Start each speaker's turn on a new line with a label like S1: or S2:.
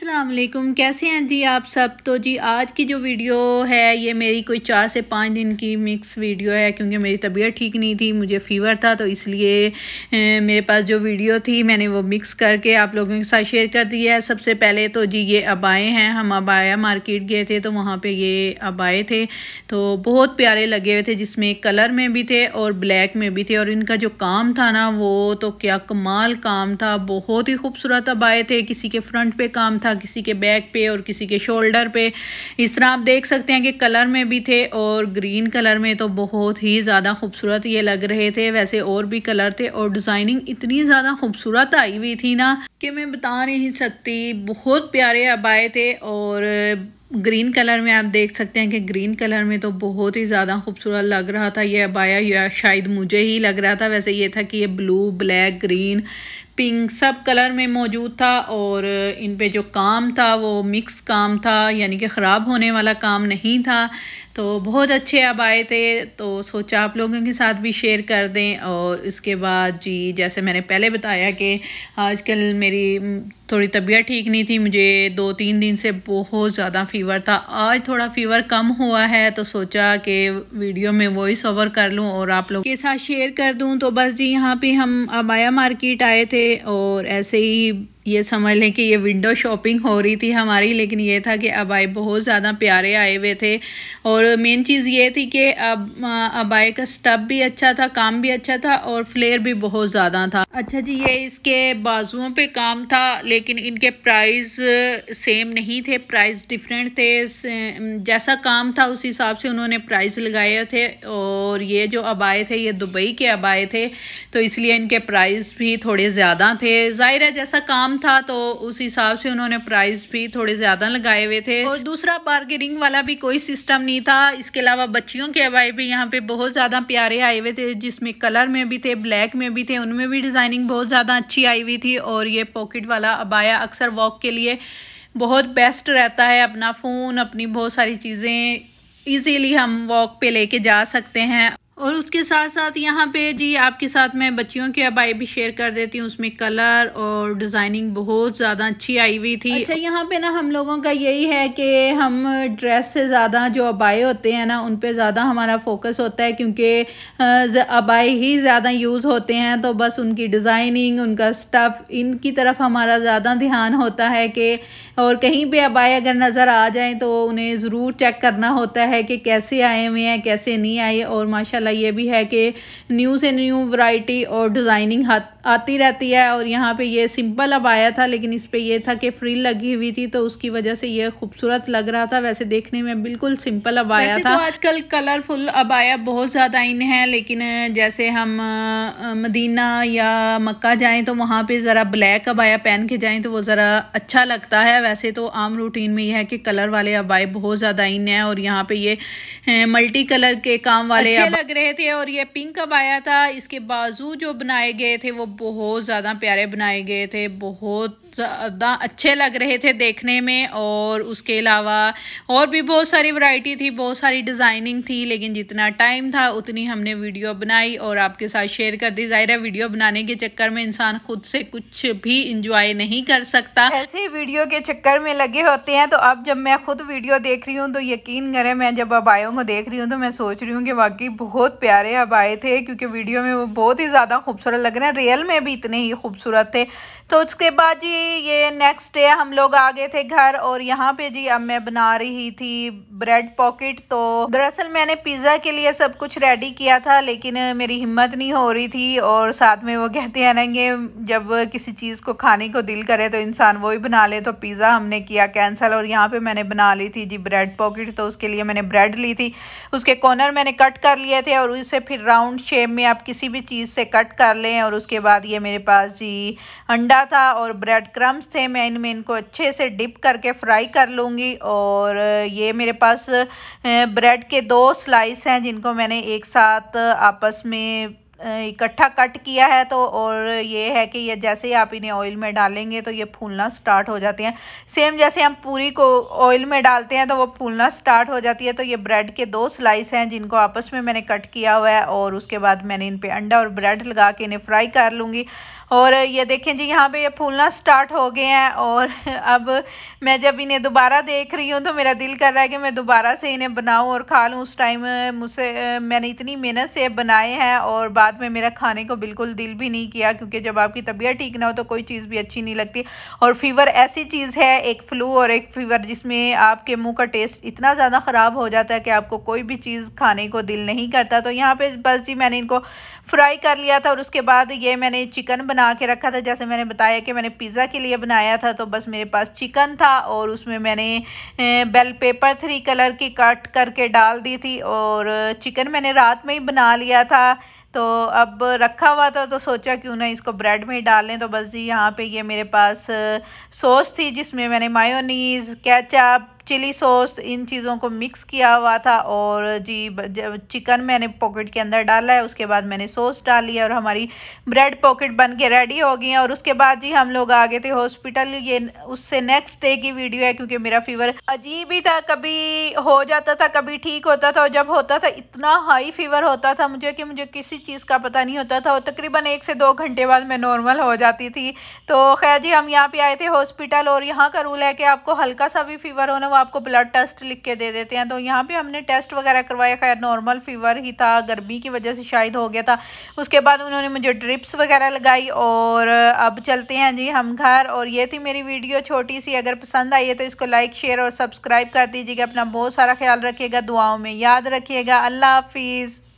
S1: अस्सलाम वालेकुम कैसे हैं जी आप सब तो जी आज की जो वीडियो है ये मेरी कोई चार से पाँच दिन की मिक्स वीडियो है क्योंकि मेरी तबीयत ठीक नहीं थी मुझे फ़ीवर था तो इसलिए मेरे पास जो वीडियो थी मैंने वो मिक्स करके आप लोगों के साथ शेयर कर दी है सबसे पहले तो जी ये अबाए हैं हम अबाया मार्केट गए थे तो वहाँ पर ये अबाए थे तो बहुत प्यारे लगे हुए थे जिसमें कलर में भी थे और ब्लैक में भी थे और इनका जो काम था ना वो तो क्या कमाल काम था बहुत ही खूबसूरत अबाए थे किसी के फ्रंट पर काम था था किसी के बैक पे और किसी के शोल्डर पे इस तरह आप देख सकते हैं कि कलर में भी थे और ग्रीन कलर में तो बहुत ही ज़्यादा खूबसूरत ये लग रहे थे वैसे और भी कलर थे और डिज़ाइनिंग इतनी ज़्यादा खूबसूरत आई हुई थी ना कि मैं बता नहीं सकती बहुत प्यारे अब आए थे और ग्रीन कलर में आप देख सकते हैं कि ग्रीन कलर में तो बहुत ही ज़्यादा खूबसूरत लग रहा था ये अबाया या शायद मुझे ही लग रहा था वैसे ये था कि ये ब्लू ब्लैक ग्रीन पिंक सब कलर में मौजूद था और इन पे जो काम था वो मिक्स काम था यानी कि ख़राब होने वाला काम नहीं था तो बहुत अच्छे अब आए थे तो सोचा आप लोगों के साथ भी शेयर कर दें और इसके बाद जी जैसे मैंने पहले बताया कि आजकल मेरी थोड़ी तबीयत ठीक नहीं थी मुझे दो तीन दिन से बहुत ज़्यादा फ़ीवर था आज थोड़ा फ़ीवर कम हुआ है तो सोचा कि वीडियो में वॉइस ओवर कर लूँ और आप लोगों के साथ शेयर कर दूँ तो बस जी यहाँ पे हम अबाया मार्केट आए थे और ऐसे ही ये समझ लें कि ये विंडो शॉपिंग हो रही थी हमारी लेकिन ये था कि अबाए बहुत ज़्यादा प्यारे आए हुए थे और मेन चीज़ ये थी कि अब अबाए का स्टब भी अच्छा था काम भी अच्छा था और फ्लेयर भी बहुत ज़्यादा था अच्छा जी ये इसके बाजुओं पे काम था लेकिन इनके प्राइस सेम नहीं थे प्राइस डिफरेंट थे जैसा काम था उस हिसाब से उन्होंने प्राइस लगाए थे और ये जो अबाए थे ये दुबई के अबाए थे तो इसलिए इनके प्राइस भी थोड़े ज़्यादा थे ज़ाहिर है जैसा काम कम था तो उस हिसाब से उन्होंने प्राइस भी थोड़े ज़्यादा लगाए हुए थे और दूसरा बार्गेनिंग वाला भी कोई सिस्टम नहीं था इसके अलावा बच्चियों के अबाई भी यहाँ पे बहुत ज़्यादा प्यारे आए हुए थे जिसमें कलर में भी थे ब्लैक में भी थे उनमें भी डिज़ाइनिंग बहुत ज़्यादा अच्छी आई हुई थी और ये पॉकेट वाला अबाया अक्सर वॉक के लिए बहुत बेस्ट रहता है अपना फ़ोन अपनी बहुत सारी चीज़ें ईजीली हम वॉक पे लेके जा सकते हैं और उसके साथ साथ यहाँ पे जी आपके साथ मैं बच्चियों की अबाई भी शेयर कर देती हूँ उसमें कलर और डिज़ाइनिंग बहुत ज़्यादा अच्छी आई हुई थी अच्छा यहाँ पे ना हम लोगों का यही है कि हम ड्रेस से ज़्यादा जो अबाए होते हैं ना उन पे ज़्यादा हमारा फोकस होता है क्योंकि अबाई ही ज़्यादा यूज़ होते हैं तो बस उनकी डिज़ाइनिंग उनका स्टफ़ इनकी तरफ हमारा ज़्यादा ध्यान होता है कि और कहीं पे आबाए अगर नज़र आ जाए तो उन्हें ज़रूर चेक करना होता है कि कैसे आए हुए हैं कैसे नहीं आए और माशाल्लाह ये भी है कि न्यू से न्यू वैरायटी और डिज़ाइनिंग हाथ आती रहती है और यहाँ पे ये सिंपल अब आया था लेकिन इस पर यह था कि फ्रिल लगी हुई थी तो उसकी वजह से ये खूबसूरत लग रहा था वैसे देखने में बिल्कुल सिंपल अब आया था तो आजकल कलरफुल अब आया बहुत ज़्यादा इन है लेकिन जैसे हम मदीना या मक्का जाएँ तो वहाँ पर ज़रा ब्लैक अब आया पहन के जाएँ तो वो ज़रा अच्छा लगता है वैसे तो आम रूटीन में यह है कि कलर वाले अब आए बहुत ज़्यादा इन है और यहाँ पे ये मल्टी कलर के काम वाले अच्छे लग रहे थे और ये पिंक अब आया था इसके बाजू जो बनाए गए थे वो बहुत ज़्यादा प्यारे बनाए गए थे बहुत ज़्यादा अच्छे लग रहे थे देखने में और उसके अलावा और भी बहुत सारी वैरायटी थी बहुत सारी डिज़ाइनिंग थी लेकिन जितना टाइम था उतनी हमने वीडियो बनाई और आपके साथ शेयर कर दी ज़ाहिर है वीडियो बनाने के चक्कर में इंसान खुद से कुछ भी इंजॉय नहीं कर सकता ऐसे वीडियो के चक्कर में लगे होते हैं तो अब जब मैं खुद वीडियो देख रही हूँ तो यकीन करें मैं जब अबायों को देख रही हूँ तो मैं सोच रही हूँ कि वाकई बहुत प्यारे आए थे क्योंकि वीडियो में वो बहुत ही ज़्यादा खूबसूरत लग रहे हैं रियल रियल में भी इतने ही खूबसूरत थे तो उसके बाद जी ये नेक्स्ट डे हम लोग आ गए थे घर और यहाँ पे जी अब मैं बना रही थी ब्रेड पॉकेट तो दरअसल मैंने पिज़्ज़ा के लिए सब कुछ रेडी किया था लेकिन मेरी हिम्मत नहीं हो रही थी और साथ में वो कहते हैं ना जब किसी चीज़ को खाने को दिल करे तो इंसान वो ही बना ले तो पिज़्ज़ा हमने किया कैंसिल और यहाँ पे मैंने बना ली थी जी ब्रेड पॉकेट तो उसके लिए मैंने ब्रेड ली थी उसके कॉर्नर मैंने कट कर लिए थे और उसे फिर राउंड शेप में आप किसी भी चीज़ से कट कर लें और उसके बाद बाद ये मेरे पास जी अंडा था और ब्रेड क्रम्स थे मैं इनमें इनको अच्छे से डिप करके फ्राई कर लूँगी और ये मेरे पास ब्रेड के दो स्लाइस हैं जिनको मैंने एक साथ आपस में इकट्ठा कट किया है तो और ये है कि ये जैसे ही आप इन्हें ऑयल में डालेंगे तो ये फूलना स्टार्ट हो जाते हैं सेम जैसे हम पूरी को ऑयल में डालते हैं तो वो फूलना स्टार्ट हो जाती है तो ये ब्रेड के दो स्लाइस हैं जिनको आपस में मैंने कट किया हुआ है और उसके बाद मैंने इन पर अंडा और ब्रेड लगा के इन्हें फ्राई कर लूँगी और ये देखें जी यहाँ पे ये फूलना स्टार्ट हो गए हैं और अब मैं जब इन्हें दोबारा देख रही हूँ तो मेरा दिल कर रहा है कि मैं दोबारा से इन्हें बनाऊँ और खा लूँ उस टाइम मुझसे मैंने इतनी मेहनत से बनाए हैं और बाद बाद में मेरा खाने को बिल्कुल दिल भी नहीं किया क्योंकि जब आपकी तबीयत ठीक ना हो तो कोई चीज़ भी अच्छी नहीं लगती और फीवर ऐसी चीज़ है एक फ्लू और एक फीवर जिसमें आपके मुँह का टेस्ट इतना ज़्यादा ख़राब हो जाता है कि आपको कोई भी चीज़ खाने को दिल नहीं करता तो यहाँ पर बस जी मैंने इनको फ्राई कर लिया था और उसके बाद ये मैंने चिकन बना के रखा था जैसे मैंने बताया कि मैंने पिज़्ज़ा के लिए बनाया था तो बस मेरे पास चिकन था और उसमें मैंने बेल पेपर थ्री कलर की कट करके डाल दी थी और चिकन मैंने रात में ही बना लिया था तो अब रखा हुआ था तो सोचा क्यों ना इसको ब्रेड में डालें तो बस जी यहाँ पे ये मेरे पास सॉस थी जिसमें मैंने मायोनीज़ केचप चिली सॉस इन चीज़ों को मिक्स किया हुआ था और जी चिकन मैंने पॉकेट के अंदर डाला है उसके बाद मैंने सॉस डाली है और हमारी ब्रेड पॉकेट बन के रेडी हो गई है और उसके बाद जी हम लोग आ गए थे हॉस्पिटल ये उससे नेक्स्ट डे की वीडियो है क्योंकि मेरा फीवर अजीब ही था कभी हो जाता था कभी ठीक होता था और जब होता था इतना हाई फीवर होता था मुझे कि मुझे किसी चीज़ का पता नहीं होता था और तकरीबन एक से दो घंटे बाद मैं नॉर्मल हो जाती थी तो खैर जी हम यहाँ पे आए थे हॉस्पिटल और यहाँ का रूल है कि आपको हल्का सा भी फीवर होना आपको ब्लड टेस्ट लिख के दे देते हैं तो यहाँ पे हमने टेस्ट वगैरह करवाया खैर नॉर्मल फीवर ही था गर्मी की वजह से शायद हो गया था उसके बाद उन्होंने मुझे ड्रिप्स वगैरह लगाई और अब चलते हैं जी हम घर और ये थी मेरी वीडियो छोटी सी अगर पसंद आई है तो इसको लाइक शेयर और सब्सक्राइब कर दीजिएगा अपना बहुत सारा ख्याल रखिएगा दुआओं में याद रखिएगा अल्लाह हाफिज़